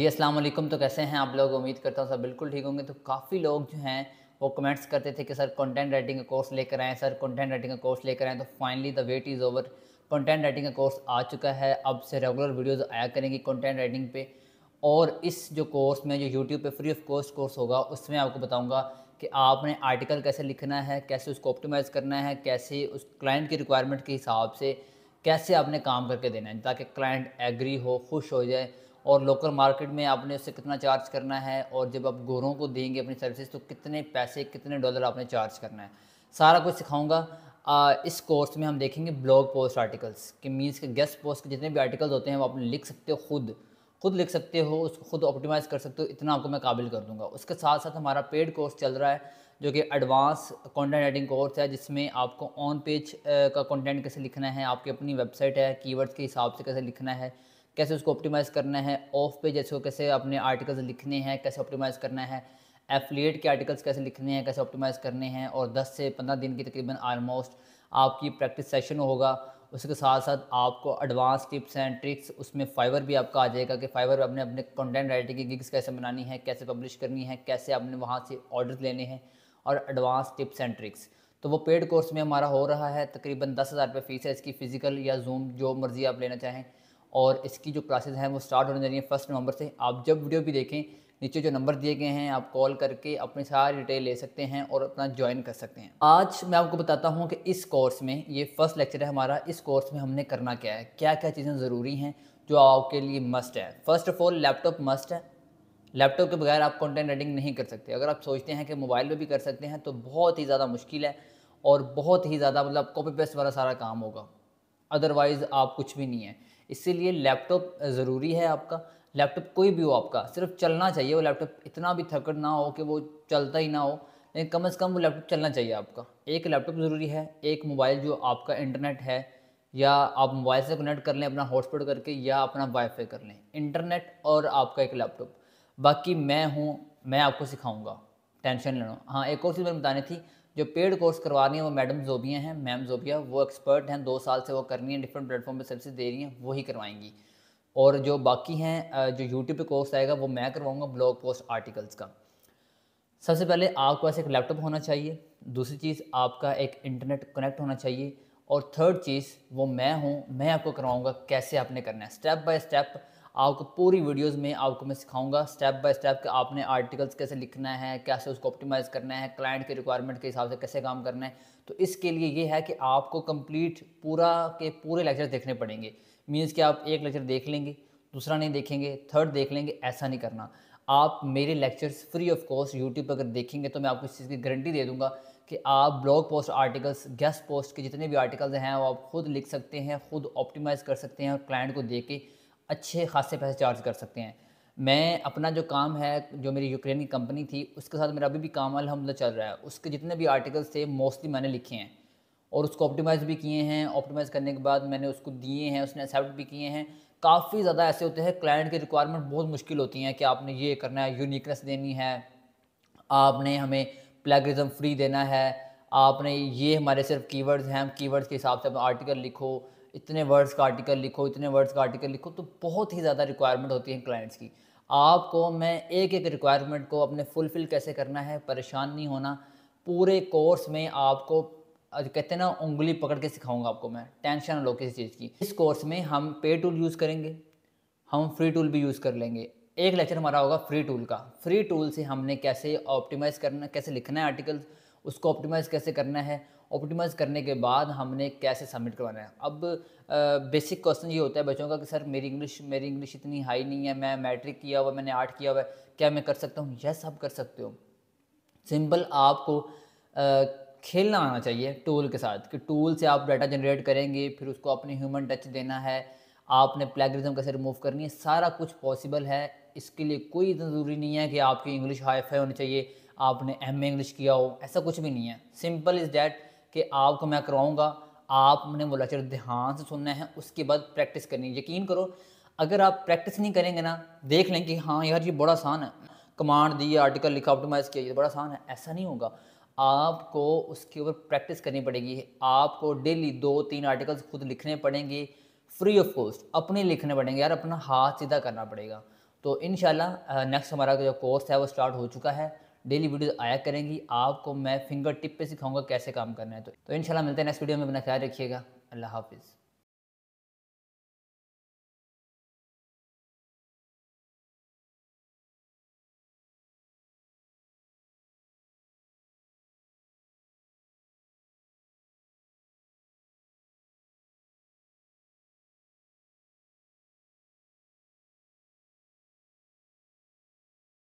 जी असलम तो कैसे हैं आप लोग उम्मीद करता हूँ सब बिल्कुल ठीक होंगे तो काफ़ी लोग जो हैं वो कमेंट्स करते थे कि सर कंटेंट राइटिंग का कोर्स लेकर आएँ सर कंटेंट राइटिंग का कोर्स लेकर आएँ तो finally the wait is over content writing का कोर्स आ चुका है अब से रेगुलर वीडियोज़ आया करेंगी कंटेंट राइटिंग पे और इस जो कोर्स में जो यूट्यूब पर फ्री ऑफ कॉस्ट कोर्स होगा उसमें आपको बताऊँगा कि आपने आर्टिकल कैसे लिखना है कैसे उसको ऑप्टिमाइज़ करना है कैसे उस क्लाइंट की रिक्वायरमेंट के हिसाब से कैसे आपने काम करके देना है ताकि क्लाइंट एग्री हो खुश हो जाए और लोकल मार्केट में आपने उससे कितना चार्ज करना है और जब आप गोरों को देंगे अपनी सर्विसेज तो कितने पैसे कितने डॉलर आपने चार्ज करना है सारा कुछ सिखाऊंगा इस कोर्स में हम देखेंगे ब्लॉग पोस्ट आर्टिकल्स के मीन्स के गेस्ट पोस्ट के जितने भी आर्टिकल्स होते हैं वो आप लिख सकते हो खुद खुद लिख सकते हो उसको खुद ऑप्टिमाइज़ कर सकते हो इतना आपको मैं काबिल कर दूंगा उसके साथ साथ हमारा पेड कोर्स चल रहा है जो कि एडवांस कंटेंट राइटिंग कोर्स है जिसमें आपको ऑन पेज का कंटेंट कैसे लिखना है आपकी अपनी वेबसाइट है कीवर्ड्स के हिसाब से कैसे लिखना है कैसे उसको ऑप्टिमाइज़ करना है ऑफ पे जैसे कैसे अपने आर्टिकल्स लिखने हैं कैसे ऑप्टिमाइज़ करना है एफिलिएट के आर्टिकल्स कैसे लिखने हैं कैसे ऑप्टिमाइज़ करने हैं और 10 से 15 दिन की तकरीबन ऑलमोस्ट आपकी प्रैक्टिस सेशन होगा उसके साथ साथ आपको एडवांस टिप्स एंड ट्रिक्स उसमें फाइवर भी आपका आ जाएगा कि फाइवर अपने अपने कंटेंट राइटिंग की गिग्स कैसे बनानी है कैसे पब्लिश करनी है कैसे आपने वहाँ से ऑर्डर लेने हैं और एडवांस टिप्स एंड ट्रिक्स तो वो पेड कोर्स में हमारा हो रहा है तकरीबन दस हज़ार रुपये फ़ीस है इसकी फ़िज़िकल या जूम जो मर्ज़ी आप लेना चाहें और इसकी जो क्लासेज हैं वो स्टार्ट होने जा रही है फर्स्ट नवंबर से आप जब वीडियो भी देखें नीचे जो नंबर दिए गए हैं आप कॉल करके अपनी सारी डिटेल ले सकते हैं और अपना ज्वाइन कर सकते हैं आज मैं आपको बताता हूँ कि इस कोर्स में ये फर्स्ट लेक्चर है हमारा इस कोर्स में हमने करना क्या है क्या क्या चीज़ें ज़रूरी हैं जो आपके लिए मस्ट है first of all laptop must है लैपटॉप के बगैर आप कंटेंट राइटिंग नहीं कर सकते अगर आप सोचते हैं कि मोबाइल में भी कर सकते हैं तो बहुत ही ज़्यादा मुश्किल है और बहुत ही ज़्यादा मतलब कॉपी पेस्ट वाला सारा काम होगा अदरवाइज़ आप कुछ भी नहीं है इसीलिए लैपटॉप ज़रूरी है आपका लैपटॉप कोई भी हो आपका सिर्फ चलना चाहिए वो लैपटॉप इतना भी थकड़ ना हो कि वो चलता ही ना हो लेकिन कम से कम वो लैपटॉप चलना चाहिए आपका एक लैपटॉप ज़रूरी है एक मोबाइल जो आपका इंटरनेट है या आप मोबाइल से कनेक्ट कर लें अपना हॉटस्पॉट करके या अपना वाईफाई कर लें इंटरनेट और आपका एक लैपटॉप बाकी मैं हूँ मैं आपको सिखाऊंगा टेंशन लेना हाँ एक और चीज़ मैंने बतानी थी जो पेड कोर्स करवा रही हैं वो मैडम जोबिया हैं मैम जोबिया वो एक्सपर्ट हैं दो साल से वो करनी है डिफरेंट प्लेटफॉर्म पर सर्विस दे रही हैं वो ही करवाएंगी और जो बाकी हैं जो यूट्यूब पे कोर्स आएगा वो मैं करवाऊँगा ब्लॉग पोस्ट आर्टिकल्स का सबसे पहले आपके पास एक लैपटॉप होना चाहिए दूसरी चीज़ आपका एक इंटरनेट कनेक्ट होना चाहिए और थर्ड चीज़ वो मैं हूँ मैं आपको करवाऊँगा कैसे आपने करना है स्टेप बाय स्टेप आपको पूरी वीडियोस में आपको मैं सिखाऊंगा स्टेप बाय स्टेप कि आपने आर्टिकल्स कैसे लिखना है कैसे उसको ऑप्टिमाइज़ करना है क्लाइंट के रिक्वायरमेंट के हिसाब से कैसे काम करना है तो इसके लिए ये है कि आपको कंप्लीट पूरा के पूरे लेक्चर देखने पड़ेंगे मीन्स कि आप एक लेक्चर देख लेंगे दूसरा नहीं देखेंगे थर्ड देख लेंगे ऐसा नहीं करना आप मेरे lectures free of cost YouTube पर अगर देखेंगे तो मैं आपको इस चीज़ की गारंटी दे दूंगा कि आप blog post articles guest post के जितने भी आर्टिकल्स हैं वो आप खुद लिख सकते हैं खुद ऑप्टिमाइज़ कर सकते हैं और क्लाइंट को देख के अच्छे खासे पैसे चार्ज कर सकते हैं मैं अपना जो काम है जो मेरी की कंपनी थी उसके साथ मेरा अभी भी काम अलहमद चल रहा है उसके जितने भी आर्टिकल्स थे मोस्टली मैंने लिखे हैं और उसको ऑप्टिमाइज़ भी किए हैं ऑप्टिमाइज़ करने के बाद मैंने उसको दिए हैं उसने एक्सेप्ट भी किए हैं काफ़ी ज़्यादा ऐसे होते हैं क्लाइंट की रिक्वायरमेंट बहुत मुश्किल होती हैं कि आपने ये करना है यूनिकनेस देनी है आपने हमें प्लेगरिज्म फ्री देना है आपने ये हमारे सिर्फ कीवर्ड्स हैं कीवर्ड्स के हिसाब से अपना आर्टिकल लिखो इतने वर्ड्स का आर्टिकल लिखो इतने वर्ड्स का आर्टिकल लिखो तो बहुत ही ज़्यादा रिक्वायरमेंट होती है क्लाइंट्स की आपको मैं एक एक रिक्वायरमेंट को अपने फुलफ़िल कैसे करना है परेशान नहीं होना पूरे कोर्स में आपको कहते हैं ना उंगली पकड़ के सिखाऊंगा आपको मैं टेंशन लो किसी चीज़ की इस कोर्स में हम पे टूल यूज़ करेंगे हम फ्री टूल भी यूज़ कर लेंगे एक लेक्चर हमारा होगा फ्री टूल का फ्री टूल से हमने कैसे ऑप्टिमाइज़ करना कैसे लिखना है आर्टिकल उसको ऑप्टिमाइज़ कैसे करना है ऑप्टिमाइज़ करने के बाद हमने कैसे सबमिट करवाना है अब बेसिक क्वेश्चन ये होता है बच्चों का कि सर मेरी इंग्लिश मेरी इंग्लिश इतनी हाई नहीं है मैं मैट्रिक किया हुआ मैंने आर्ट किया हुआ है क्या मैं कर सकता हूँ यह सब कर सकते हो सिंपल आपको खेलना आना चाहिए टूल के साथ कि टूल से आप डाटा जनरेट करेंगे फिर उसको अपने ह्यूमन टच देना है आपने प्लेगरिज्म कैसे रिमूव करनी है सारा कुछ पॉसिबल है इसके लिए कोई इतना ज़रूरी नहीं है कि आपकी इंग्लिश हाई फाई होनी चाहिए आपने एम इंग्लिश किया हो ऐसा कुछ भी नहीं है सिंपल इज़ डैट कि आपको मैं करवाऊँगा आपने वो लेक्चर ध्यान से सुनना है उसके बाद प्रैक्टिस करनी है यकीन करो अगर आप प्रैक्टिस नहीं करेंगे ना देख लें कि हाँ यार ये बड़ा आसान है कमांड दी आर्टिकल लिखा ऑप्टिमाइज़ किया ये बड़ा आसान है ऐसा नहीं होगा आपको उसके ऊपर प्रैक्टिस करनी पड़ेगी आपको डेली दो तीन आर्टिकल्स खुद लिखने पड़ेंगे फ्री ऑफ कॉस्ट अपने लिखने पड़ेंगे यार अपना हाथ सीधा करना पड़ेगा तो इन नेक्स्ट हमारा जो कोर्स है वो स्टार्ट हो चुका है डेली वीडियो आया करेंगी आपको मैं फिंगर टिप पे सिखाऊंगा कैसे काम करना है तो, तो इंशाल्लाह मिलते हैं नेक्स्ट वीडियो में अपना ख्याल रखिएगा अल्लाह हाफिज़